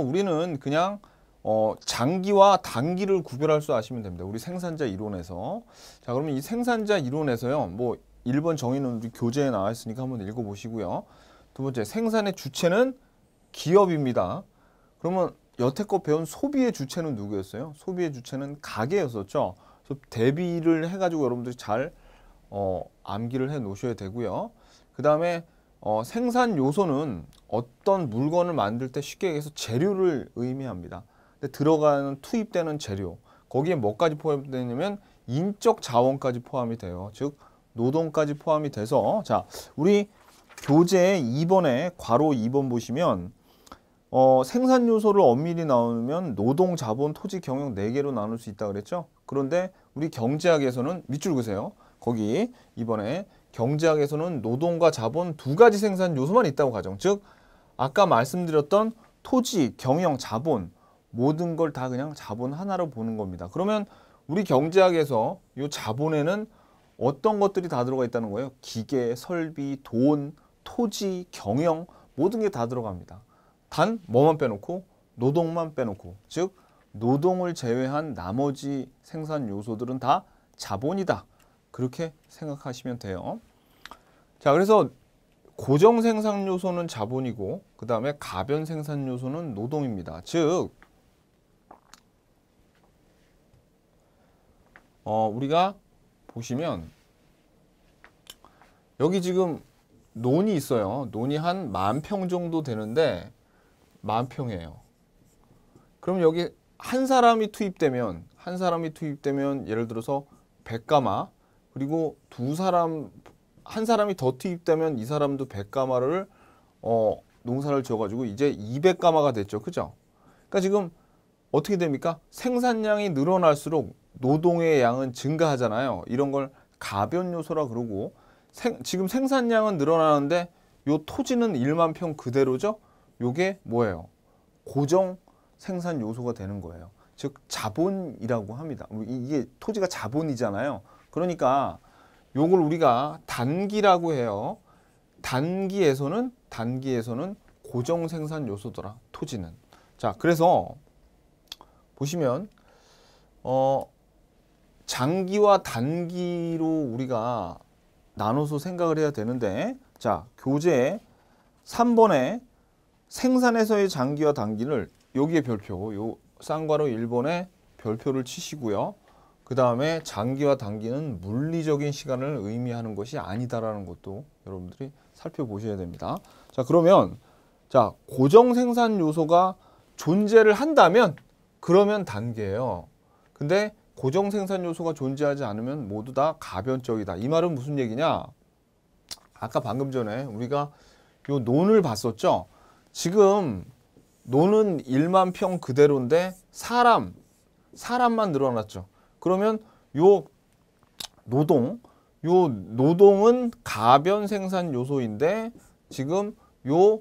우리는 그냥 어, 장기와 단기를 구별할 수 아시면 됩니다. 우리 생산자 이론에서. 자, 그러면 이 생산자 이론에서요. 뭐 1번 정의는 우리 교재에 나와 있으니까 한번 읽어 보시고요. 두 번째, 생산의 주체는 기업입니다. 그러면 여태껏 배운 소비의 주체는 누구였어요? 소비의 주체는 가게였었죠. 그래서 대비를 해 가지고 여러분들이 잘 어, 암기를 해 놓으셔야 되고요. 그다음에 어, 생산 요소는 어떤 물건을 만들 때 쉽게 얘기해서 재료를 의미합니다. 근데 들어가는 투입되는 재료 거기에 뭐까지 포함되냐면 인적 자원까지 포함이 돼요. 즉 노동까지 포함이 돼서 자 우리 교재 2번에 괄호 2번 보시면 어, 생산 요소를 엄밀히 나누면 노동, 자본, 토지, 경영 4개로 나눌 수 있다 그랬죠? 그런데 우리 경제학에서는 밑줄 그세요. 거기 이번에 경제학에서는 노동과 자본 두 가지 생산 요소만 있다고 가정. 즉 아까 말씀드렸던 토지, 경영, 자본 모든 걸 다 그냥 자본 하나로 보는 겁니다. 그러면 우리 경제학에서 이 자본에는 어떤 것들이 다 들어가 있다는 거예요? 기계, 설비, 돈, 토지, 경영 모든 게 다 들어갑니다. 단 뭐만 빼놓고 노동만 빼놓고 즉 노동을 제외한 나머지 생산 요소들은 다 자본이다. 그렇게 생각하시면 돼요. 자, 그래서 고정 생산 요소는 자본이고 그 다음에 가변 생산 요소는 노동입니다. 즉 어, 우리가 보시면 여기 지금 논이 있어요. 논이 한 만 평 정도 되는데 만 평이에요. 그럼 여기 한 사람이 투입되면 한 사람이 투입되면 예를 들어서 백가마 그리고 두 사람 한 사람이 더 투입되면 이 사람도 100가마를 어, 농사를 지어가지고 이제 200가마가 됐죠. 그죠? 그러니까 지금 어떻게 됩니까? 생산량이 늘어날수록 노동의 양은 증가하잖아요. 이런 걸 가변 요소라 그러고 생, 지금 생산량은 늘어나는데 요 토지는 1만 평 그대로죠? 요게 뭐예요? 고정 생산 요소가 되는 거예요. 즉 자본이라고 합니다. 뭐 이게 토지가 자본이잖아요. 그러니까 요걸 우리가 단기라고 해요. 단기에서는 단기에서는 고정 생산 요소더라. 토지는. 자, 그래서 보시면 어 장기와 단기로 우리가 나눠서 생각을 해야 되는데 자, 교재 3번에 생산에서의 장기와 단기를 여기에 별표, 요 쌍괄호 1번에 별표를 치시고요. 그 다음에 장기와 단기는 물리적인 시간을 의미하는 것이 아니다라는 것도 여러분들이 살펴보셔야 됩니다. 자 그러면 자 고정 생산 요소가 존재를 한다면 그러면 단계예요. 근데 고정 생산 요소가 존재하지 않으면 모두 다 가변적이다. 이 말은 무슨 얘기냐? 아까 방금 전에 우리가 요 논을 봤었죠. 지금 논은 1만 평 그대로인데 사람 사람만 늘어났죠. 그러면 요 노동, 요 노동은 가변 생산 요소인데 지금 요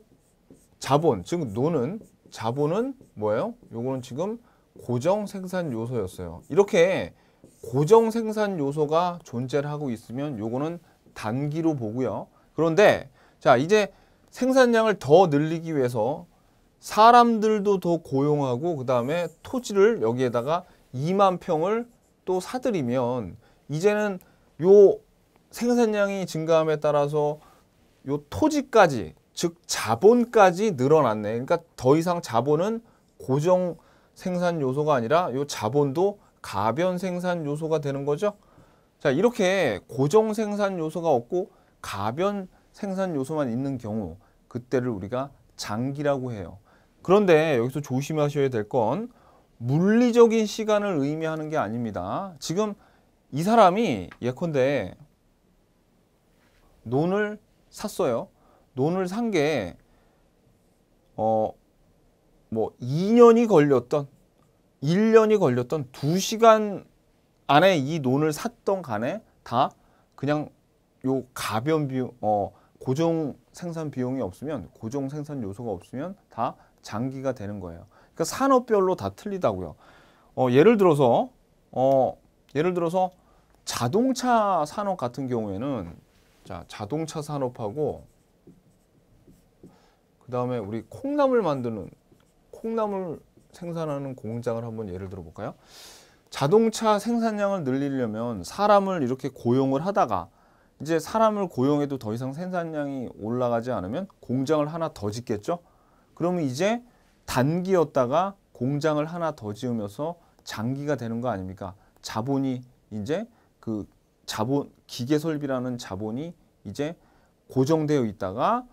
자본, 즉 노는 자본은 뭐예요? 요거는 지금 고정 생산 요소였어요. 이렇게 고정 생산 요소가 존재를 하고 있으면 요거는 단기로 보고요. 그런데 자 이제 생산량을 더 늘리기 위해서 사람들도 더 고용하고 그 다음에 토지를 여기에다가 2만 평을 또 사들이면 이제는 요 생산량이 증가함에 따라서 요 토지까지 즉 자본까지 늘어났네. 그러니까 더 이상 자본은 고정 생산 요소가 아니라 요 자본도 가변 생산 요소가 되는 거죠. 자 이렇게 고정 생산 요소가 없고 가변 생산 요소만 있는 경우 그때를 우리가 장기라고 해요. 그런데 여기서 조심하셔야 될건 물리적인 시간을 의미하는 게 아닙니다. 지금 이 사람이 예컨대 논을 샀어요. 논을 산 게 어 뭐 2년이 걸렸던 1년이 걸렸던 2시간 안에 이 논을 샀던 간에 다 그냥 요 가변 비용 어 고정 생산 비용이 없으면 고정 생산 요소가 없으면 다 장기가 되는 거예요. 그 산업별로 다 틀리다고요. 어, 예를 들어서 어, 예를 들어서 자동차 산업 같은 경우에는 자, 자동차 산업하고 그다음에 우리 콩나물 만드는 콩나물 생산하는 공장을 한번 예를 들어 볼까요? 자동차 생산량을 늘리려면 사람을 이렇게 고용을 하다가 이제 사람을 고용해도 더 이상 생산량이 올라가지 않으면 공장을 하나 더 짓겠죠? 그러면 이제 단기였다가 공장을 하나 더 지으면서 장기가 되는 거 아닙니까? 자본이 이제 그 자본 기계 설비라는 자본이 이제 고정되어 있다가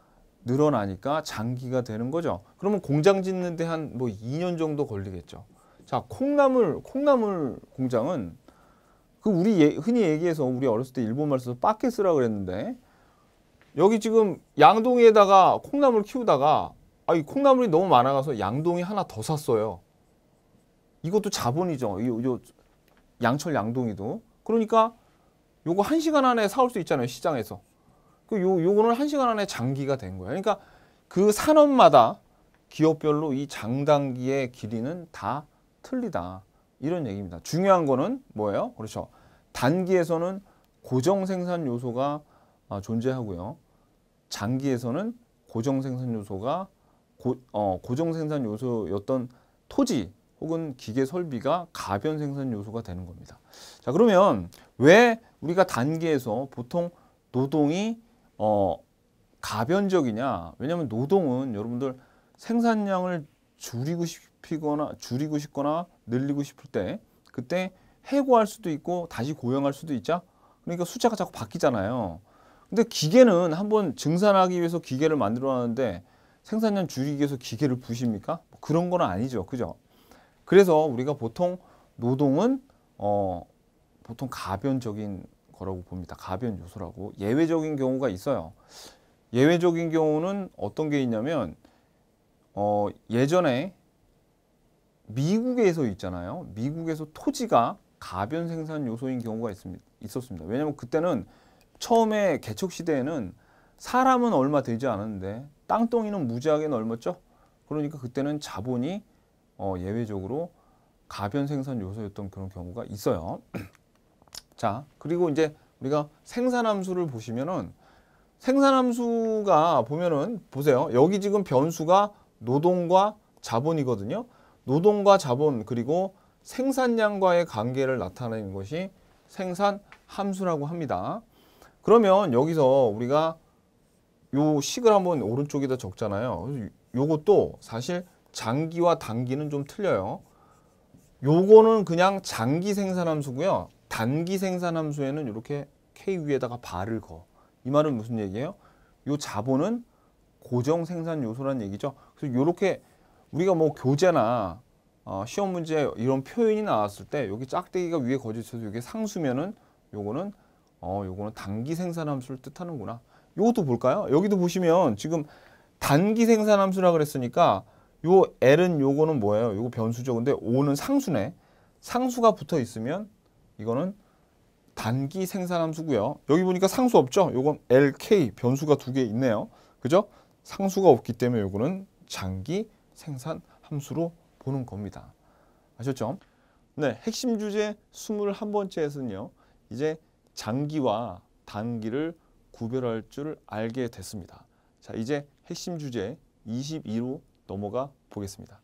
늘어나니까 장기가 되는 거죠. 그러면 공장 짓는데 한 뭐 2년 정도 걸리겠죠. 자, 콩나물 콩나물 공장은 그 우리 예, 흔히 얘기해서 우리 어렸을 때 일본말 써서 빠켓스라 그랬는데 여기 지금 양동이에다가 콩나물 키우다가 아, 이 콩나물이 너무 많아가서 양동이 하나 더 샀어요. 이것도 자본이죠. 이, 요 양철 양동이도. 그러니까 요거 한 시간 안에 사올 수 있잖아요. 시장에서. 그 요, 요거는 한 시간 안에 장기가 된 거예요. 그러니까 그 산업마다 기업별로 이 장단기의 길이는 다 틀리다. 이런 얘기입니다. 중요한 거는 뭐예요? 그렇죠. 단기에서는 고정 생산 요소가 아, 존재하고요. 장기에서는 고정 생산 요소가 고, 어, 고정 생산 요소였던 토지 혹은 기계 설비가 가변 생산 요소가 되는 겁니다. 자 그러면 왜 우리가 단계에서 보통 노동이 어, 가변적이냐? 왜냐하면 노동은 여러분들 생산량을 줄이고 싶거나 줄이고 싶거나 늘리고 싶을 때 그때 해고할 수도 있고 다시 고용할 수도 있자. 그러니까 숫자가 자꾸 바뀌잖아요. 근데 기계는 한번 증산하기 위해서 기계를 만들어 놨는데 생산량 줄이기 위해서 기계를 부십니까? 뭐 그런 건 아니죠. 그죠? 그래서 우리가 보통 노동은 어, 보통 가변적인 거라고 봅니다. 가변 요소라고. 예외적인 경우가 있어요. 예외적인 경우는 어떤 게 있냐면 어, 예전에 미국에서 있잖아요. 미국에서 토지가 가변 생산 요소인 경우가 있습니다. 있었습니다. 왜냐하면 그때는 처음에 개척 시대에는 사람은 얼마 되지 않았는데 땅덩이는 무지하게 넓었죠. 그러니까 그때는 자본이 어, 예외적으로 가변 생산 요소였던 그런 경우가 있어요. 자, 그리고 이제 우리가 생산함수를 보시면은 생산함수가 보면은 보세요. 여기 지금 변수가 노동과 자본이거든요. 노동과 자본 그리고 생산량과의 관계를 나타내는 것이 생산함수라고 합니다. 그러면 여기서 우리가 요 식을 한번 오른쪽에다 적잖아요. 요것도 사실 장기와 단기는 좀 틀려요. 요거는 그냥 장기 생산함수고요. 단기 생산함수에는 이렇게 K 위에다가 발을 거. 이 말은 무슨 얘기예요? 요 자본은 고정 생산 요소란 얘기죠. 그래서 요렇게 우리가 뭐 교재나 어, 시험 문제 이런 표현이 나왔을 때 여기 짝대기가 위에 거짓쳐서 이게 상수면은 요거는 어 요거는 단기 생산 함수를 뜻하는구나. 이것도 볼까요? 여기도 보시면 지금 단기 생산 함수라 그랬으니까 요 L은 요거는 뭐예요? 요거 변수죠. 근데 O는 상수네. 상수가 붙어 있으면 이거는 단기 생산 함수고요. 여기 보니까 상수 없죠? 요건 LK 변수가 두 개 있네요. 그죠? 상수가 없기 때문에 요거는 장기 생산 함수로 보는 겁니다. 아셨죠? 네, 핵심 주제 21번째에서는요. 이제 장기와 단기를 구별할 줄 알게 됐습니다. 자, 이제 핵심 주제 22로 넘어가 보겠습니다.